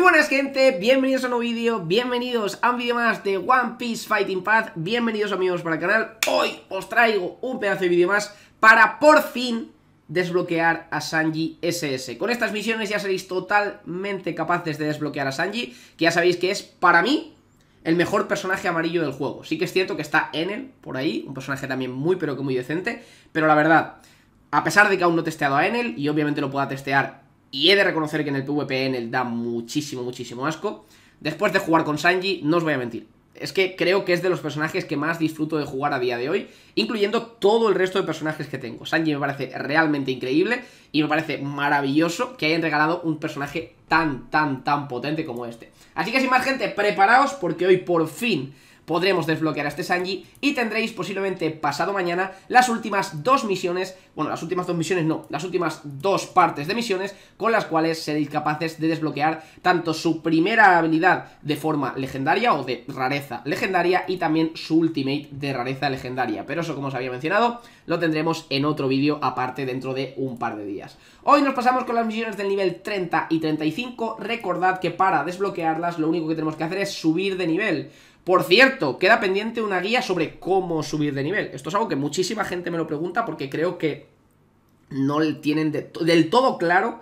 Muy buenas gente, bienvenidos a un nuevo vídeo, bienvenidos a un vídeo más de One Piece Fighting Path Bienvenidos amigos para el canal, hoy os traigo un pedazo de vídeo más para por fin desbloquear a Sanji SS Con estas misiones ya seréis totalmente capaces de desbloquear a Sanji Que ya sabéis que es para mí el mejor personaje amarillo del juego Sí que es cierto que está Enel por ahí, un personaje también muy pero que muy decente Pero la verdad, a pesar de que aún no he testeado a Enel y obviamente lo pueda testear y he de reconocer que en el PvP da muchísimo, muchísimo asco. Después de jugar con Sanji, no os voy a mentir. Es que creo que es de los personajes que más disfruto de jugar a día de hoy, incluyendo todo el resto de personajes que tengo. Sanji me parece realmente increíble y me parece maravilloso que hayan regalado un personaje tan, tan, tan potente como este. Así que sin más gente, preparaos porque hoy por fin podremos desbloquear a este Sanji y tendréis posiblemente pasado mañana las últimas dos misiones, bueno, las últimas dos misiones no, las últimas dos partes de misiones con las cuales seréis capaces de desbloquear tanto su primera habilidad de forma legendaria o de rareza legendaria y también su ultimate de rareza legendaria, pero eso como os había mencionado lo tendremos en otro vídeo aparte dentro de un par de días. Hoy nos pasamos con las misiones del nivel 30 y 35, recordad que para desbloquearlas lo único que tenemos que hacer es subir de nivel. Por cierto, queda pendiente una guía sobre cómo subir de nivel. Esto es algo que muchísima gente me lo pregunta porque creo que no tienen del todo claro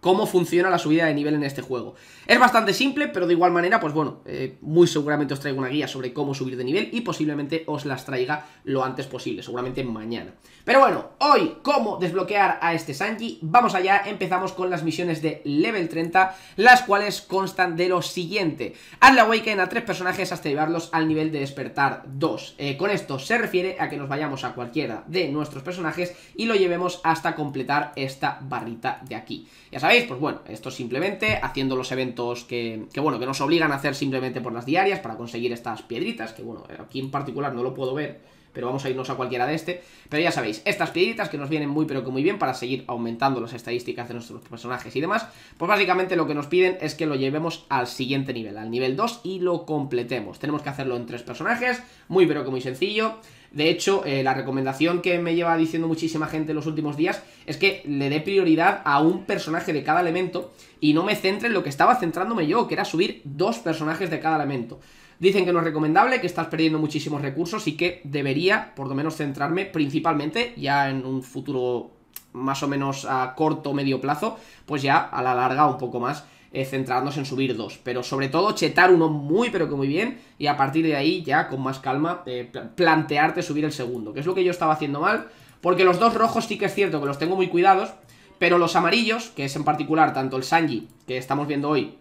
cómo funciona la subida de nivel en este juego. Es bastante simple, pero de igual manera, pues bueno, eh, muy seguramente os traigo una guía sobre cómo subir de nivel y posiblemente os las traiga lo antes posible, seguramente mañana. Pero bueno, hoy, cómo desbloquear a este Sanji, vamos allá, empezamos con las misiones de level 30, las cuales constan de lo siguiente. Haz la awaken a tres personajes hasta llevarlos al nivel de despertar 2. Eh, con esto se refiere a que nos vayamos a cualquiera de nuestros personajes y lo llevemos hasta completar esta barrita de aquí. Ya sabéis, sabéis, pues bueno, esto simplemente haciendo los eventos que, que, bueno, que nos obligan a hacer simplemente por las diarias para conseguir estas piedritas, que bueno, aquí en particular no lo puedo ver, pero vamos a irnos a cualquiera de este. Pero ya sabéis, estas piedritas que nos vienen muy pero que muy bien para seguir aumentando las estadísticas de nuestros personajes y demás, pues básicamente lo que nos piden es que lo llevemos al siguiente nivel, al nivel 2 y lo completemos. Tenemos que hacerlo en tres personajes, muy pero que muy sencillo. De hecho, eh, la recomendación que me lleva diciendo muchísima gente en los últimos días es que le dé prioridad a un personaje de cada elemento y no me centre en lo que estaba centrándome yo, que era subir dos personajes de cada elemento. Dicen que no es recomendable, que estás perdiendo muchísimos recursos y que debería, por lo menos, centrarme principalmente ya en un futuro más o menos a corto o medio plazo, pues ya a la larga un poco más eh, centrarnos en subir dos. Pero sobre todo chetar uno muy pero que muy bien y a partir de ahí ya con más calma eh, plantearte subir el segundo, que es lo que yo estaba haciendo mal. Porque los dos rojos sí que es cierto que los tengo muy cuidados, pero los amarillos, que es en particular tanto el Sanji que estamos viendo hoy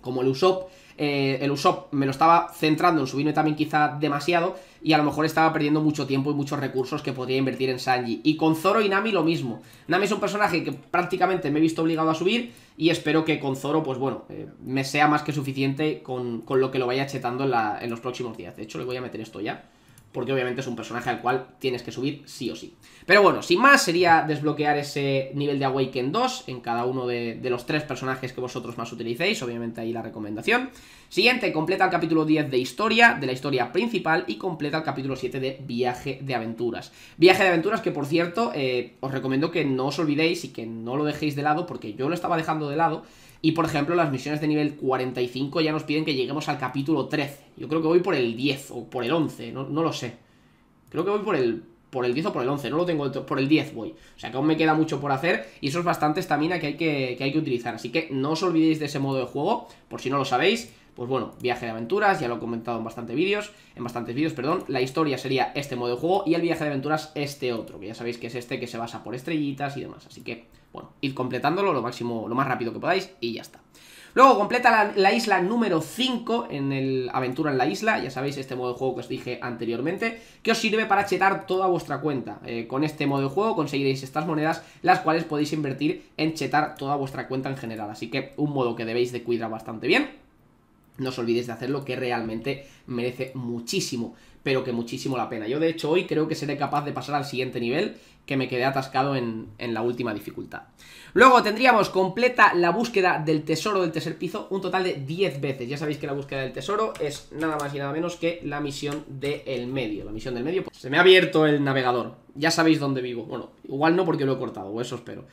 como el Usopp, eh, el Usopp me lo estaba centrando en subirme también quizá demasiado y a lo mejor estaba perdiendo mucho tiempo y muchos recursos que podría invertir en Sanji. Y con Zoro y Nami lo mismo. Nami es un personaje que prácticamente me he visto obligado a subir y espero que con Zoro, pues bueno, eh, me sea más que suficiente con, lo que lo vaya chetando en los próximos días. De hecho, le voy a meter esto ya porque obviamente es un personaje al cual tienes que subir sí o sí. Pero bueno, sin más, sería desbloquear ese nivel de Awaken 2 en cada uno de, los tres personajes que vosotros más utilicéis, obviamente ahí la recomendación. Siguiente, completa el capítulo 10 de historia, de la historia principal, y completa el capítulo 7 de viaje de aventuras. Viaje de aventuras que, por cierto, eh, os recomiendo que no os olvidéis y que no lo dejéis de lado, porque yo lo estaba dejando de lado, y por ejemplo, las misiones de nivel 45 ya nos piden que lleguemos al capítulo 13. Yo creo que voy por el 10 o por el 11, no, lo sé. Creo que voy por el, por el 10 o por el 11, no lo tengo, por el 10 voy. O sea que aún me queda mucho por hacer y eso es bastante estamina que hay que, que hay que utilizar. Así que no os olvidéis de ese modo de juego, por si no lo sabéis. Pues bueno, viaje de aventuras, ya lo he comentado en bastantes vídeos, en bastantes vídeos, perdón, la historia sería este modo de juego y el viaje de aventuras este otro, que ya sabéis que es este que se basa por estrellitas y demás. Así que bueno, ir completándolo lo máximo, lo más rápido que podáis y ya está. Luego completa la, isla número 5 en el Aventura en la Isla, ya sabéis este modo de juego que os dije anteriormente, que os sirve para chetar toda vuestra cuenta. Eh, con este modo de juego conseguiréis estas monedas, las cuales podéis invertir en chetar toda vuestra cuenta en general, así que un modo que debéis de cuidar bastante bien no os olvidéis de hacerlo, que realmente merece muchísimo, pero que muchísimo la pena. Yo de hecho hoy creo que seré capaz de pasar al siguiente nivel, que me quedé atascado en, la última dificultad. Luego tendríamos completa la búsqueda del tesoro del tercer piso un total de 10 veces. Ya sabéis que la búsqueda del tesoro es nada más y nada menos que la misión del medio. La misión del medio, pues, se me ha abierto el navegador. Ya sabéis dónde vivo. Bueno, igual no porque lo he cortado, o eso espero.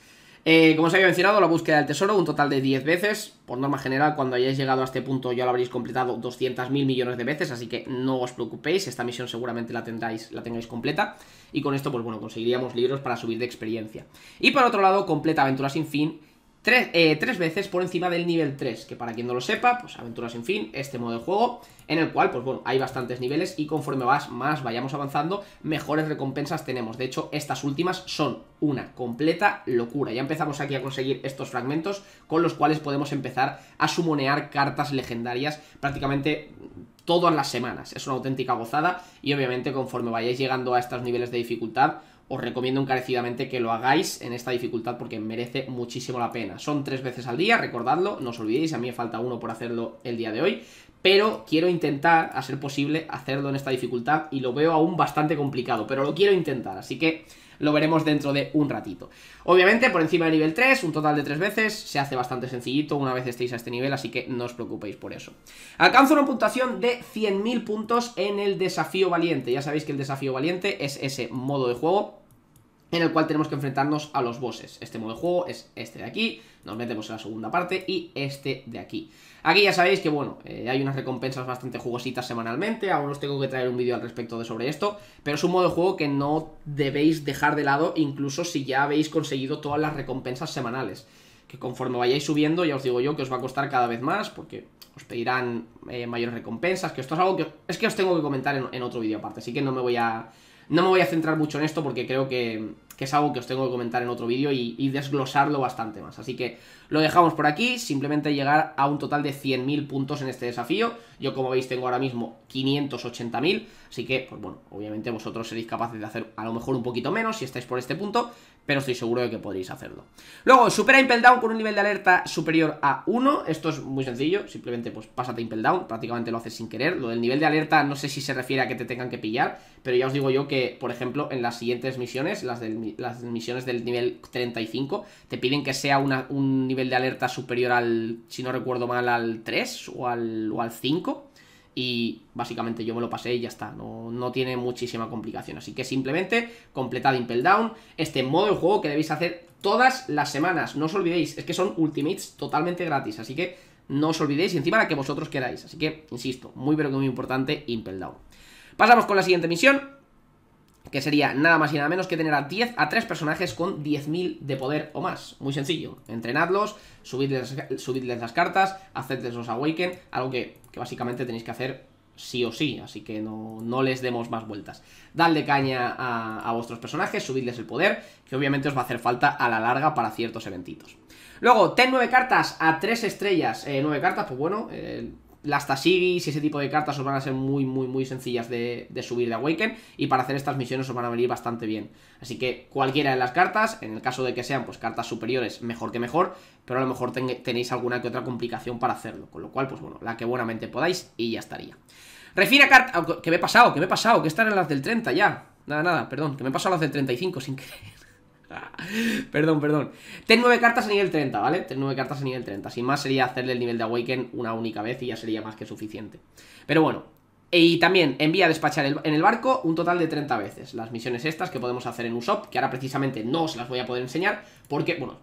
Eh, como os había mencionado, la búsqueda del tesoro un total de 10 veces. Por norma general, cuando hayáis llegado a este punto ya lo habréis completado 200.000 millones de veces, así que no os preocupéis, esta misión seguramente la tendráis, la tengáis completa. Y con esto, pues bueno, conseguiríamos libros para subir de experiencia. Y por otro lado, completa Aventura sin fin eh, tres, veces por encima del nivel 3, que para quien no lo sepa, pues aventuras sin fin, este modo de juego, en el cual, pues bueno, hay bastantes niveles y conforme vas, más vayamos avanzando, mejores recompensas tenemos. De hecho, estas últimas son una completa locura. Ya empezamos aquí a conseguir estos fragmentos con los cuales podemos empezar a sumonear cartas legendarias prácticamente todas las semanas. Es una auténtica gozada y obviamente conforme vayáis llegando a estos niveles de dificultad, os recomiendo encarecidamente que lo hagáis en esta dificultad porque merece muchísimo la pena. Son tres veces al día, recordadlo, no os olvidéis, a mí me falta uno por hacerlo el día de hoy, pero quiero intentar, a ser posible, hacerlo en esta dificultad y lo veo aún bastante complicado, pero lo quiero intentar, así que lo veremos dentro de un ratito. Obviamente, por encima de nivel 3, un total de 3 veces, se hace bastante sencillito una vez estéis a este nivel, así que no os preocupéis por eso. Alcanzo una puntuación de 100.000 puntos en el desafío valiente. Ya sabéis que el desafío valiente es ese modo de juego en el cual tenemos que enfrentarnos a los bosses. Este modo de juego es este de aquí, nos metemos en la segunda parte y este de aquí. Aquí ya sabéis que, bueno, eh, hay unas recompensas bastante jugositas semanalmente, aún os tengo que traer un vídeo al respecto de sobre esto, pero es un modo de juego que no debéis dejar de lado, incluso si ya habéis conseguido todas las recompensas semanales. Que conforme vayáis subiendo, ya os digo yo que os va a costar cada vez más, porque os pedirán eh, mayores recompensas, que esto es algo que... Es que os tengo que comentar en otro vídeo aparte, así que no me voy a no me voy a centrar mucho en esto porque creo que, es algo que os tengo que comentar en otro vídeo y desglosarlo bastante más. Así que lo dejamos por aquí, simplemente llegar a un total de 100.000 puntos en este desafío. Yo como veis tengo ahora mismo 580.000, así que, pues bueno, obviamente vosotros seréis capaces de hacer a lo mejor un poquito menos si estáis por este punto, pero estoy seguro de que podréis hacerlo. Luego, supera Impel Down con un nivel de alerta superior a 1, esto es muy sencillo, simplemente pues pásate Impel Down, prácticamente lo haces sin querer. Lo del nivel de alerta no sé si se refiere a que te tengan que pillar, pero ya os digo yo que, por ejemplo, en las siguientes misiones, las, las misiones del nivel 35, te piden que sea un nivel de alerta superior al, si no recuerdo mal, al 3 o al, o al 5. Y básicamente yo me lo pasé y ya está, no, no tiene muchísima complicación. Así que simplemente completad Impel Down, este modo de juego que debéis hacer todas las semanas. No os olvidéis, es que son ultimates totalmente gratis, así que no os olvidéis y encima la que vosotros queráis. Así que, insisto, muy pero que muy importante Impel Down. Pasamos con la siguiente misión, que sería nada más y nada menos que tener a 10 a 3 personajes con 10.000 de poder o más. Muy sencillo, entrenadlos, subidles, las cartas, hacedles los awaken, algo que, básicamente tenéis que hacer sí o sí, así que no, no les demos más vueltas. Dadle caña a, vuestros personajes, subidles el poder, que obviamente os va a hacer falta a la larga para ciertos eventitos. Luego, ten 9 cartas a 3 estrellas. Eh, nueve 9 cartas, pues bueno, eh, las tasigis y ese tipo de cartas os van a ser muy, muy, muy sencillas de, de, subir de Awaken y para hacer estas misiones os van a venir bastante bien. Así que cualquiera de las cartas, en el caso de que sean pues cartas superiores, mejor que mejor, pero a lo mejor tenéis alguna que otra complicación para hacerlo, con lo cual, pues bueno, la que buenamente podáis y ya estaría. Refina carta... Oh, que me he pasado, que me he pasado, que están en las del 30 ya. Nada, nada, perdón, que me he pasado las del 35 sin creer. perdón, perdón. Ten nueve cartas a nivel 30, ¿vale? Ten nueve cartas a nivel 30. Sin más sería hacerle el nivel de Awaken una única vez y ya sería más que suficiente. Pero bueno. Y también envía a despachar en el barco un total de 30 veces. Las misiones estas que podemos hacer en Usopp, que ahora precisamente no os las voy a poder enseñar, porque, bueno,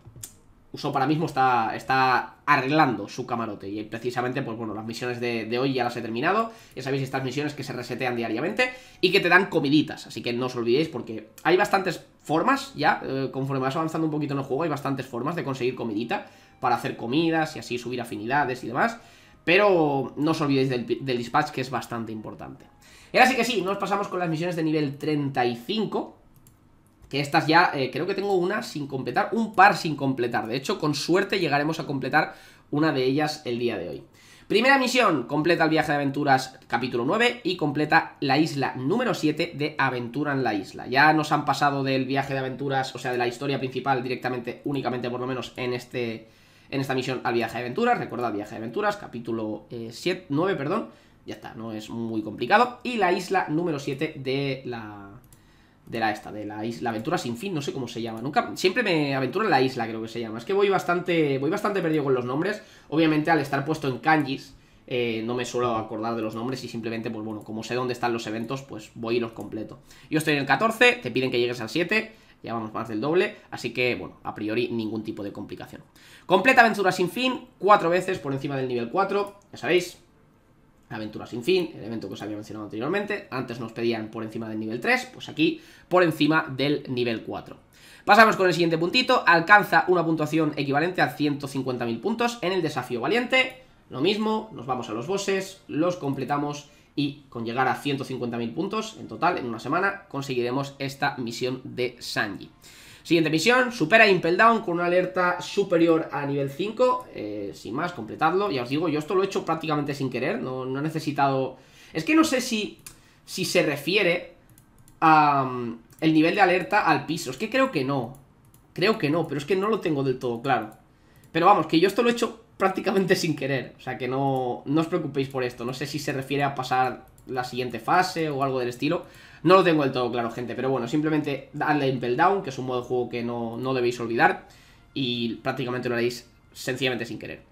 uso ahora mismo está, está arreglando su camarote y precisamente, pues bueno, las misiones de, hoy ya las he terminado, ya sabéis estas misiones que se resetean diariamente y que te dan comiditas, así que no os olvidéis porque hay bastantes formas ya, eh, conforme vas avanzando un poquito en el juego hay bastantes formas de conseguir comidita para hacer comidas y así subir afinidades y demás, pero no os olvidéis del, del dispatch que es bastante importante. Y ahora sí que sí, nos pasamos con las misiones de nivel 35, estas ya eh, creo que tengo una sin completar, un par sin completar. De hecho, con suerte llegaremos a completar una de ellas el día de hoy. Primera misión, completa el viaje de aventuras capítulo 9 y completa la isla número 7 de Aventura en la isla. Ya nos han pasado del viaje de aventuras, o sea, de la historia principal directamente, únicamente por lo menos en este en esta misión al viaje de aventuras. Recuerda, viaje de aventuras, capítulo 9, eh, perdón. Ya está, no es muy complicado. Y la isla número 7 de la de la esta, de la isla, aventura sin fin, no sé cómo se llama, nunca, siempre me aventuro en la isla creo que se llama, es que voy bastante, voy bastante perdido con los nombres, obviamente al estar puesto en kanjis, eh, no me suelo acordar de los nombres y simplemente, pues bueno, como sé dónde están los eventos, pues voy y los completo. Yo estoy en el 14, te piden que llegues al 7, ya vamos más del doble, así que, bueno, a priori ningún tipo de complicación. Completa aventura sin fin, cuatro veces por encima del nivel 4, ya sabéis, Aventura sin fin, el evento que os había mencionado anteriormente. Antes nos pedían por encima del nivel 3, pues aquí por encima del nivel 4. Pasamos con el siguiente puntito. Alcanza una puntuación equivalente a 150.000 puntos en el desafío valiente. Lo mismo, nos vamos a los bosses, los completamos y con llegar a 150.000 puntos en total en una semana conseguiremos esta misión de Sanji. Siguiente misión, supera Impel Down con una alerta superior a nivel 5. Eh, sin más, completadlo. Ya os digo, yo esto lo he hecho prácticamente sin querer, no, no he necesitado... Es que no sé si, si se refiere a, mm, el nivel de alerta al piso. Es que creo que no. Creo que no, pero es que no lo tengo del todo claro. Pero vamos, que yo esto lo he hecho prácticamente sin querer. O sea que no, os preocupéis por esto. No sé si se refiere a pasar la siguiente fase o algo del estilo. No lo tengo del todo claro, gente. Pero bueno, simplemente dadle Impel Down, que es un modo de juego que no, no debéis olvidar. Y prácticamente lo haréis sencillamente sin querer.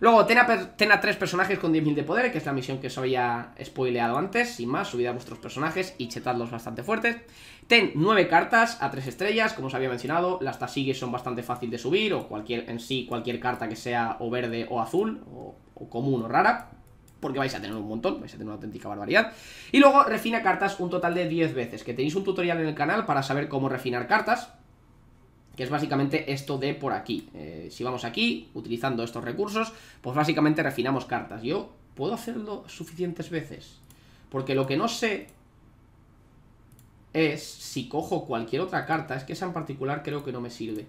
Luego, ten a tres personajes con 10.000 de poder, que es la misión que os había spoileado antes. Sin más, subid a vuestros personajes y chetadlos bastante fuertes. Ten nueve cartas a tres estrellas, como os había mencionado. Las tasigues son bastante fácil de subir, o cualquier en sí, cualquier carta que sea o verde o azul, o, o común o rara porque vais a tener un montón, vais a tener una auténtica barbaridad. Y luego refina cartas un total de 10 veces, que tenéis un tutorial en el canal para saber cómo refinar cartas, que es básicamente esto de por aquí. Eh, si vamos aquí, utilizando estos recursos, pues básicamente refinamos cartas. Yo puedo hacerlo suficientes veces, porque lo que no sé es si cojo cualquier otra carta, es que esa en particular creo que no me sirve.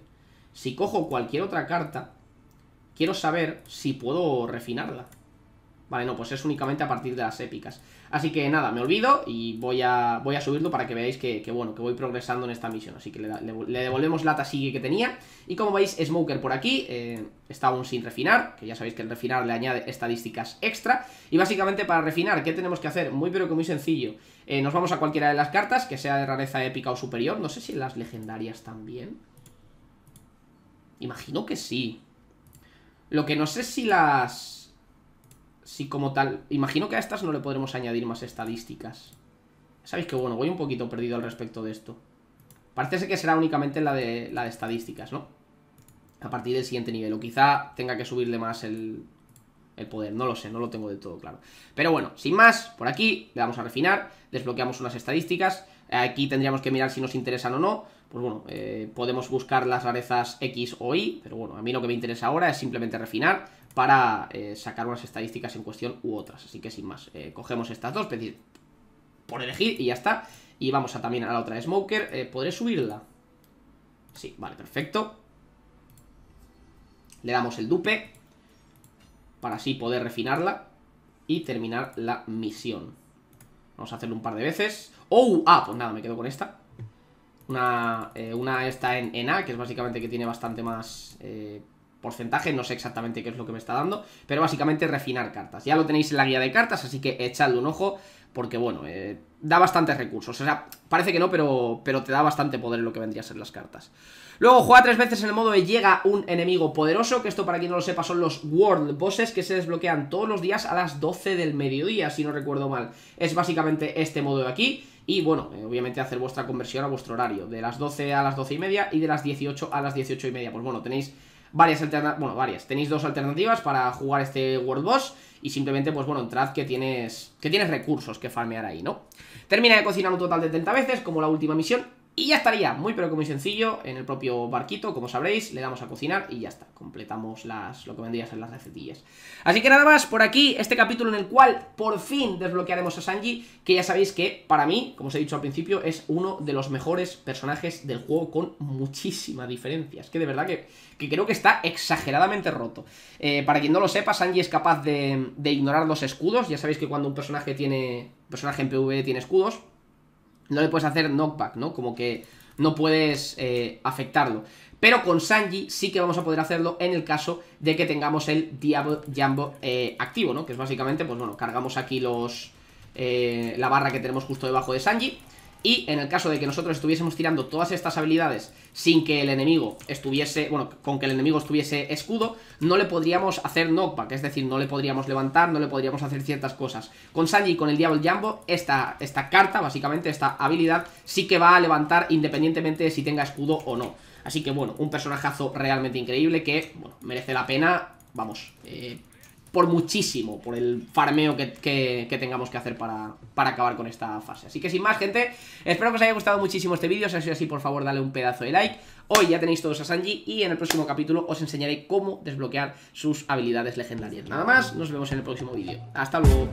Si cojo cualquier otra carta, quiero saber si puedo refinarla. Vale, no, pues es únicamente a partir de las épicas. Así que nada, me olvido y voy a, voy a subirlo para que veáis que, bueno, que voy progresando en esta misión. Así que le, devolvemos la sigue que tenía. Y como veis, Smoker por aquí eh, está aún sin refinar, que ya sabéis que el refinar le añade estadísticas extra. Y básicamente para refinar, ¿qué tenemos que hacer? Muy pero que muy sencillo. Eh, nos vamos a cualquiera de las cartas, que sea de rareza épica o superior. No sé si las legendarias también. Imagino que sí. Lo que no sé si las si como tal... Imagino que a estas no le podremos añadir más estadísticas. Sabéis que, bueno, voy un poquito perdido al respecto de esto. Parece que será únicamente la de, la de estadísticas, ¿no? A partir del siguiente nivel. O quizá tenga que subirle más el, el poder. No lo sé, no lo tengo del todo claro. Pero bueno, sin más, por aquí le vamos a refinar. Desbloqueamos unas estadísticas. Aquí tendríamos que mirar si nos interesan o no. Pues bueno, eh, podemos buscar las rarezas X o Y, pero bueno, a mí lo que me interesa ahora es simplemente refinar para eh, sacar unas estadísticas en cuestión u otras. Así que sin más, eh, cogemos estas dos, por elegir y ya está. Y vamos a también a la otra Smoker. ¿Podré subirla? Sí, vale, perfecto. Le damos el dupe para así poder refinarla y terminar la misión. Vamos a hacerlo un par de veces. ¡Oh! Ah, pues nada, me quedo con esta. Una, eh, una esta en, en, que es básicamente que tiene bastante más... Eh, porcentaje, no sé exactamente qué es lo que me está dando, pero básicamente refinar cartas. Ya lo tenéis en la guía de cartas, así que echadle un ojo, porque bueno, eh, da bastantes recursos. O sea, parece que no, pero, pero te da bastante poder lo que vendría a ser las cartas. Luego, juega tres veces en el modo de llega un enemigo poderoso, que esto para quien no lo sepa son los World Bosses, que se desbloquean todos los días a las 12 del mediodía, si no recuerdo mal. Es básicamente este modo de aquí. Y bueno, eh, obviamente hacer vuestra conversión a vuestro horario, de las 12 a las 12 y media y de las 18 a las 18 y media. Pues bueno, tenéis varias alternativas, bueno, varias, tenéis dos alternativas para jugar este World Boss y simplemente, pues bueno, entrad que tienes, que tienes recursos que farmear ahí, ¿no? Termina de cocinar un total de 30 veces, como la última misión, y ya estaría, muy pero que muy sencillo, en el propio barquito, como sabréis, le damos a cocinar y ya está, completamos las, lo que vendría a ser las recetillas. Así que nada más, por aquí, este capítulo en el cual por fin desbloquearemos a Sanji, que ya sabéis que, para mí, como os he dicho al principio, es uno de los mejores personajes del juego con muchísimas diferencias, Es que de verdad que, creo que está exageradamente roto. Eh, para quien no lo sepa, Sanji es capaz de, ignorar los escudos, ya sabéis que cuando un personaje tiene... personaje en PvE tiene escudos no le puedes hacer knockback, ¿no? Como que no puedes eh, afectarlo. Pero con Sanji sí que vamos a poder hacerlo en el caso de que tengamos el Diablo Jumbo eh, activo, ¿no? Que es básicamente, pues bueno, cargamos aquí los... Eh, la barra que tenemos justo debajo de Sanji y en el caso de que nosotros estuviésemos tirando todas estas habilidades sin que el enemigo estuviese, bueno, con que el enemigo estuviese escudo, no le podríamos hacer knockback, es decir, no le podríamos levantar, no le podríamos hacer ciertas cosas. Con Sanji y con el Diablo Jumbo, esta, esta carta, básicamente, esta habilidad, sí que va a levantar independientemente de si tenga escudo o no. Así que bueno, un personajazo realmente increíble que, bueno, merece la pena, vamos, eh, por muchísimo, por el farmeo que, tengamos que hacer para, para, acabar con esta fase. Así que sin más, gente, espero que os haya gustado muchísimo este vídeo. Si ha sido así, por favor, dale un pedazo de like. Hoy ya tenéis todos a Sanji y en el próximo capítulo os enseñaré cómo desbloquear sus habilidades legendarias. Nada más, nos vemos en el próximo vídeo. Hasta luego.